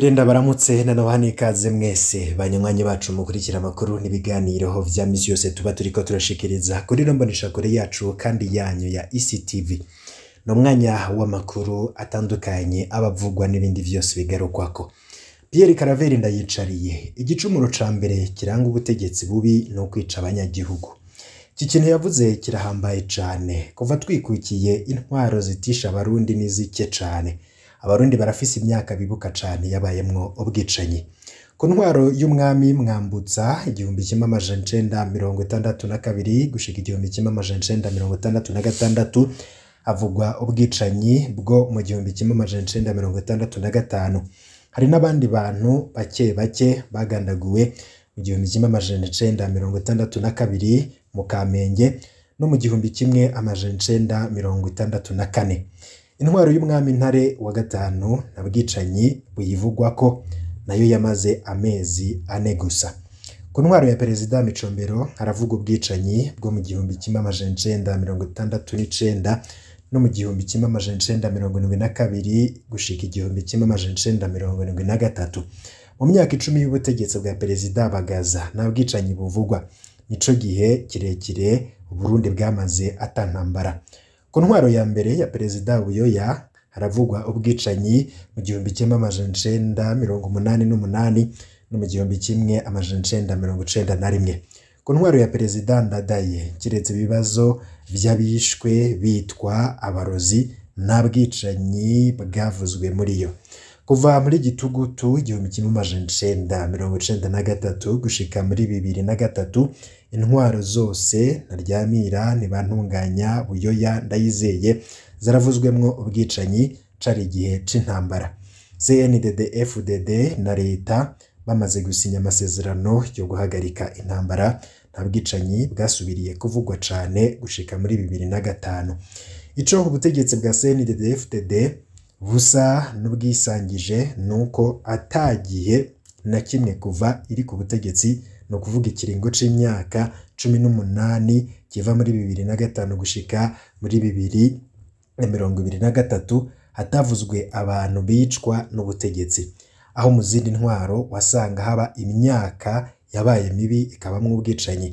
birinda baramutse nanone ikaze mwese banywanyi bacu mukurikira amakuru n'ibiganiro bya minsi yose tuba turi ko turashikiriza kuri rombonesha kure yacu kandi yanyu ya ectv ni umwanya w'amakuru atandukanye abavugwa n'ibindi byose bigarukwako Pierre Karaveri ndayicariye igicumuro cya mbere kiranga ubutegetsi bubi ni ukwica abanyagihugu iki kintu yavuze kirahambaye cyane kuva twikukiye intwaro zitisha abarundi n'izike cyane abarundi barafise imyaka bibuka cyane yabayemwo ubwicanyi ku ntwaro y'umwami mwambutsa igihumbi kimwe amajana icenda mirongo itandatu na kabiri gushika igihumbi kimwe amajana icenda mirongo itandatu na gatandatu havugwa ubwicanyi bwo mu gihumbi kimwe amajana icenda mirongo itandatu na gatanu hari n'abandi bantu bake bake bagandaguwe mu gihumbi kimwe amajana icenda mirongo itandatu na kabiri mu kamenge no mu gihumbi kimwe amajana icenda mirongo itandatu na kane intwaro y'umwami ntare wa gatanu na bwicanyi buyivugwa ko nayo yamaze amezi ane gusa ku ntwaro ya perezida micombero haravuga ubwicanyi bwo mu gihumbi kimwe amajana icenda mirongo itandatu n'icenda no mu gihumbi kimwe amajana icenda mirongo irindwi na kabiri gushika igihumbi kimwe amajana icenda mirongo irindwi na gatatu mu myaka icumi y'ubutegetsi bwa perezida bagaza nta bwicanyi buvugwa nico gihe kirekire uburundi bwamaze atantambara Ku ntwaro ya mbere ya Perezida Buyoya haravugwa ubwicanyi mu gihumbi kimwe amajana icenda mirongo umunani n'umunani no mu gihumbi kimwe amajana icenda mirongo icyenda na rimwe. Ku ntwaro ya Perezida Ndadaye keretse ibibazo by'abishwe bitwa abarozi nta bwicanyi bwavuzwe muri yo. kuva muri gitugutu igihumbi kimwe amajana icenda mirongo icenda na gatatu gushika muri bibiri na gatatu intwaro zose naryamira ntibantunganya buyoya ndayizeye zaravuzwemo ubwicanyi cari igihe cy’intambara cNdd fdd na leta bamaze gusinya amasezerano yo guhagarika intambara nta bwicanyi bwasubiriye kuvugwa cyane gushika muri bibiri na gatanu ico ubutegetsi bwa CNdd fdd busa n'ubwisangije ni uko atagiye na kimwe kuva iri ku butegetsi ni ukuvuga ikiringo cy'imyaka cumi n'umunani kiva muri bibiri na gatanu gushyika muri bibiri na mirongo ibiri na gatatu hatavuzwe abantu bicwa n'ubutegetsi, aho mu zindi ntwaro wasanga haba imyaka yabaye mibi ikabamo ubwicanyi,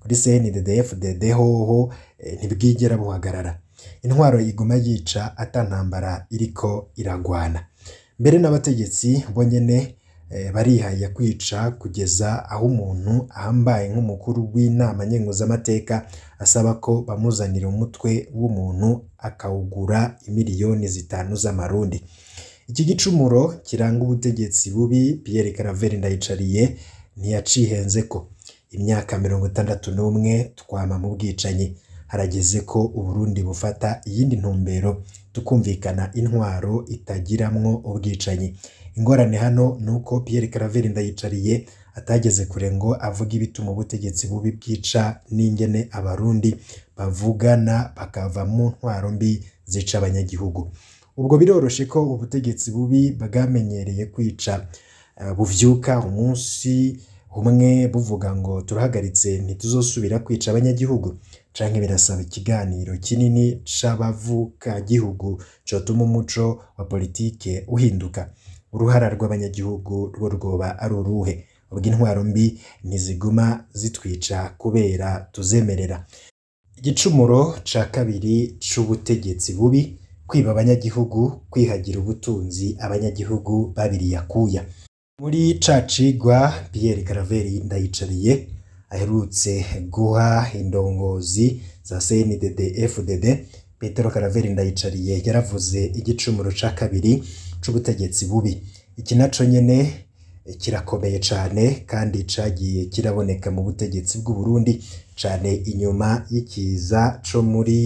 kuri CNDD-FDD hoho eh, ntibwigera buhagarara. intwaro yiguma yica ata ntambara iriko iragwana mbere n'abategetsi bo nyine eh, barihariye kwica kugeza aho umuntu ahambaye nk'umukuru w'inama nkenguzamateka asaba ko bamuzanira umutwe w'umuntu akawugura imiliyoni zitanu z'amarundi iki gicumuro kiranga ubutegetsi bubi Pierre Karaveri ndayicariye ntiyacihenze ko imyaka mirongo itandatu n'umwe twama mu bwicanyi harageze ko Uburundi bufata iyindi ntumbero tukumvikana intwaro itagiramwo ubwicanyi ingorane hano ni uko Pierre Claver Ndayicariye atageze kure ngo avuge ibituma ubutegetsi bubi bwica n'ingene abarundi bavugana bakava mu ntwaro mbi zica abanyagihugu ubwo biroroshe ko ubutegetsi bubi bwamenyereye kwica eh, buvyuka umunsi umwe buvuga ngo turahagaritse ntituzosubira kwica abanyagihugu canke birasaba ikiganiro kinini gihugu cotuma umuco wa politiki uhinduka uruhara rw'abanyagihugu rwo rwoba ari uruhe ubwo intwaro mbi ntiziguma zitwica kubera tuzemerera igicumuro ca kabiri cy’ubutegetsi bubi kwiba abanyagihugu kwihagira ubutunzi abanyagihugu babiri Yakuya. muri cacigwa cigwa Pierre Karaveri Ndayicariye aherutse guha indongozi za CNDD FDD Petero Karaveri Ndayicariye yaravuze igicumuro cya kabiri cy'ubutegetsi bubi iki nacyo nyine kirakomeye cyane kandi cyagiye kiraboneka mu butegetsi bw'u Burundi cyane inyuma y'ikiza cyo muri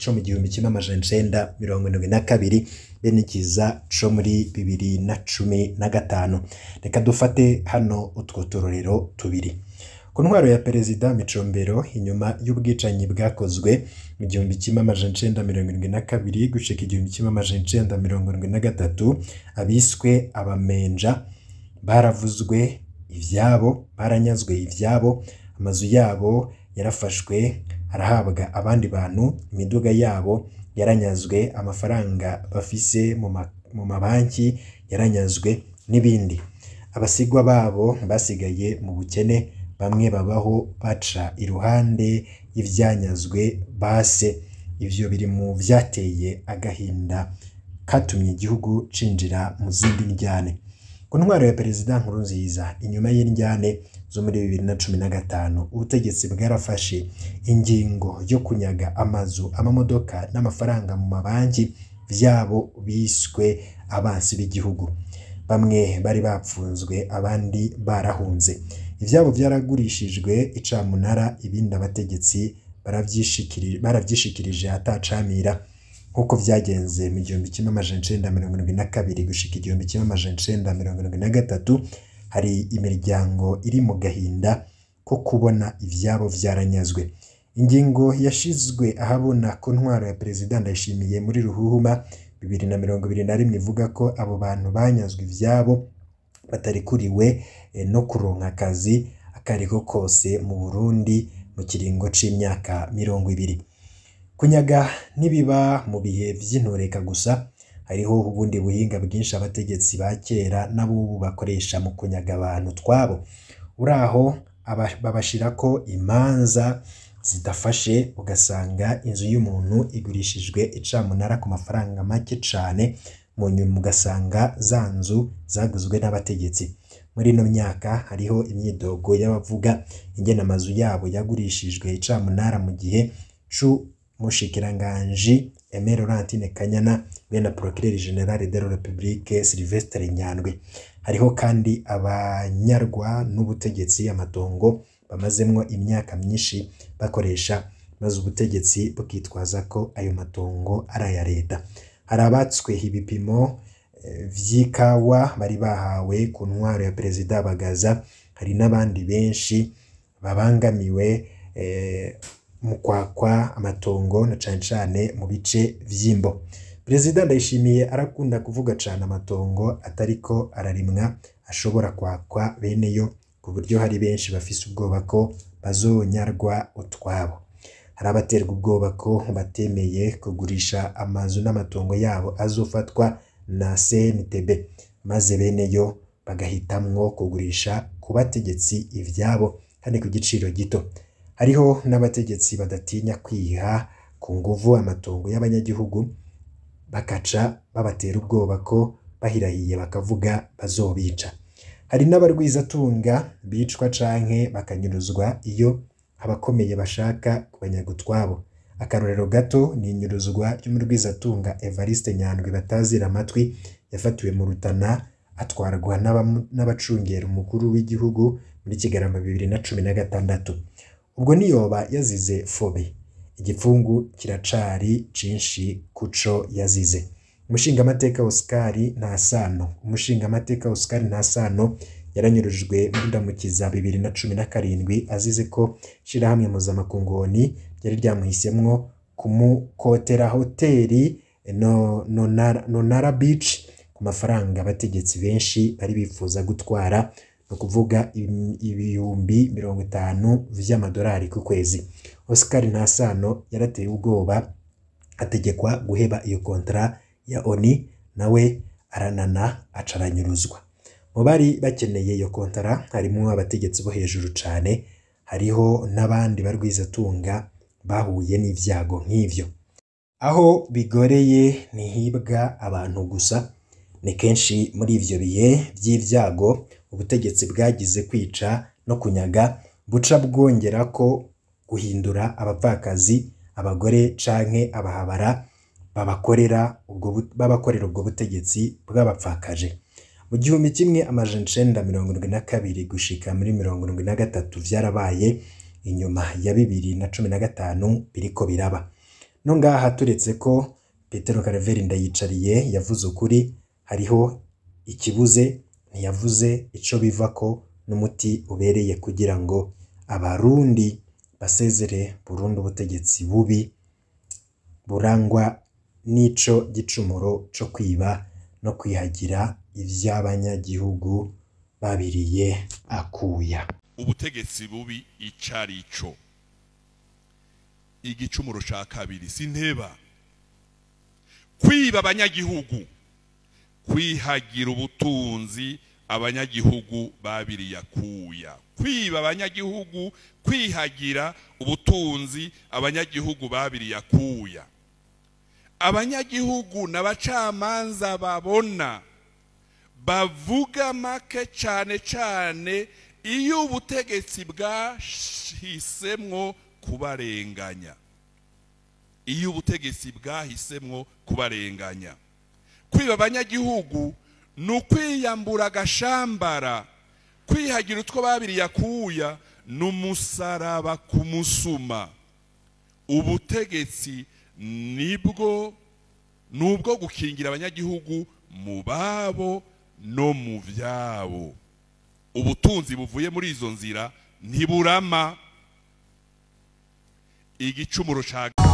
cyo mu gihumbi kimwe amajana icenda mirongo irindwi na kabiri be n'ikiza cyo muri bibiri na cumi na gatanu reka dufate hano utwo turorero tubiri ku ntwaro ya perezida Micombero inyuma y'ubwicanyi bwakozwe mu gihumbi kimwe amajana icenda mirongo irindwi na kabiri gushika igihumbi kimwe amajana icenda mirongo irindwi na gatatu abiswe abamenja baravuzwe ibyabo baranyazwe ibyabo amazu yabo yarafashwe arahabwa abandi bantu imiduga yabo yaranyazwe amafaranga bafise mu mabanki yaranyazwe n'ibindi abasigwa babo basigaye mu bukene bamwe babaho baca iruhande y'ibyanyazwe base, ibyo biri mu byateye agahinda katumye igihugu cyinjira mu zindi ndyane. Ku ntwaro ya Perezida Nkurunziza inyuma y'indyane zo muri bibiri na cumi na gatanu, ubutegetsi bwarafashe ingingo yo kunyaga amazu, amamodoka n'amafaranga mu mabanki by'abo biswe abansi b'igihugu. Bamwe bari bapfunzwe abandi barahunze. ibyabo byaragurishijwe icamunara ibindi abategetsi barabyishikirije atacamira nk'uko byagenze mu gihumbi kimwe amajana icenda mirongo irindwi na kabiri gushika igihumbi kimwe amajana icenda mirongo irindwi na gatatu hari imiryango iri mu gahinda ko kubona ibyabo byaranyazwe ingingo yashizwe ahabona ko ntwaro ya perezida ndayishimiye muri ruhuhuma bibiri na mirongo ibiri na rimwe ivuga ko abo bantu banyazwe ibyabo batarikuriwe eh, no kuronka akazi akariko kose mu Burundi mu kiringo cy’imyaka mirongo ibiri. Kunyaga n’ibiba mu bihe vy'intureka gusa, hariho ubundi buhinga bwinshi abategetsi ba kera n'abubu bakoresha mu kunyaga abantu twabo Uraho babashira ko imanza zidafashe ugasanga inzu y'umuntu igurishijwe icamunara ku mafaranga make cane. mu nyuma ugasanga za nzu zaguzwe n'abategetsi. Muri ino myaka hariho imyidogo y'abavuga ingene amazu yabo yagurishijwe icamunara mu gihe c'umushikiranganji Aimée Laurentine Kanyana be na Procureur General de la Republique Sylvestre Nyandwi. Hariho kandi abanyarwa n'ubutegetsi amatongo bamazemo imyaka myinshi bakoresha maze ubutegetsi bukitwaza ko ayo matongo ari aya leta. hari abatsweho ibipimo by'ikawa eh, bari bahawe ku ntwaro ya perezida Bagaza, hari n'abandi benshi babangamiwe eh, mu kwakwa amatongo na cyane cyane mu bice by'imbo. Perezida Ndayishimiye arakunda kuvuga cyane amatongo atariko ararimwa ashobora kwakwa bene yo ku buryo hari benshi bafise ubwoba ko bazonyarwa utwabo. hari abaterwa ubwoba ko batemeye kugurisha amazu n'amatungo yabo azufatwa na CNTB, maze bene yo bagahitamwo kugurisha ku bategetsi ibyabo kandi ku giciro gito. Hariho n'abategetsi badatinya kwiha ku nguvu amatongo y'abanyagihugu, bakaca babatera ubwoba ko bahirahiye bakavuga bazobica. Hari n'abarwizatunga bicwa canke bakanyuruzwa iyo abakomeye bashaka kubanyagwa utwabo akarorero gato ni inyuruzwa ryo muri Evariste Nyandwi batazira amatwi yafatiwe mu Rutana atwarwa n'abacungera umukuru w'igihugu muri Kigarama bibiri na cumi na gatandatu ubwo niyoba yazize fobe igipfungu kiracari cinshi kuco yazize umushingamateka Oscar Ntasano umushingamateka Oscar Ntasano yaranyurujwe n'indamukiza bibiri na cumi na karindwi azize ko Ishyirahamwe Mpuzamakungu ryari ryamuhisemwo kumukotera hoteli Nonara Beach ku mafaranga abategetsi benshi bari bifuza gutwara ni ukuvuga ibihumbi mirongo itanu by'amadolari ku kwezi. Oscar Ntasano yarateye ubwoba ategekwa guheba iyo kontara ya ONU nawe aranana acaranyuruzwa Mu bari bakeneye iyo kontara harimo abategetsi bo hejuru cyane, hariho n'abandi barwizatunga bahuye n'ibyago nk'ibyo. Aho bigoreye ntihibwa abantu gusa, ni kenshi muri ibyo bihe by'ibyago ubutegetsi bwagize kwica no kunyaga buca bwongera ko guhindura abapfakazi abagore canke abahabara babakorera ubwo butegetsi bw'abapfakaje. mu gihumbi kimwe amajana icenda mirongo irindwi na kabiri gushika muri mirongo irindwi na gatatu vyarabaye inyuma ya bibiri na cumi na gatanu biriko biraba no ngaha turetse ko petero Karaveri ndayicariye yavuze ukuri hariho ikibuze ntiyavuze biva ko n'umuti ubereye kugira ngo abarundi basezere burundu ubutegetsi bubi burangwa n'ico gicumuro cyo kwiba no kwihagira iby'abanyagihugu babiriye akuya ubutegetsi bubi icarico igicumuro ca kabiri sinteba kwiba abanyagihugu kwihagira ubutunzi abanyagihugu babiriye akuya kwiba abanyagihugu kwihagira ubutunzi abanyagihugu babiriye akuya abanyagihugu n'abacamanza babona bavuga make cyane cyane iyo ubutegetsi bwahisemo kubarenganya iyo ubutegetsi bwahisemo kubarenganya kwiba abanyagihugu ni ukwiyambura agashambara kwihagira utwo babiri yakuya n’umusaraba kumusuma ubutegetsi nibwo nubwo gukingira abanyagihugu mu babo no mu byabo ubutunzi buvuye muri izo nzira ntiburama igicumuro cya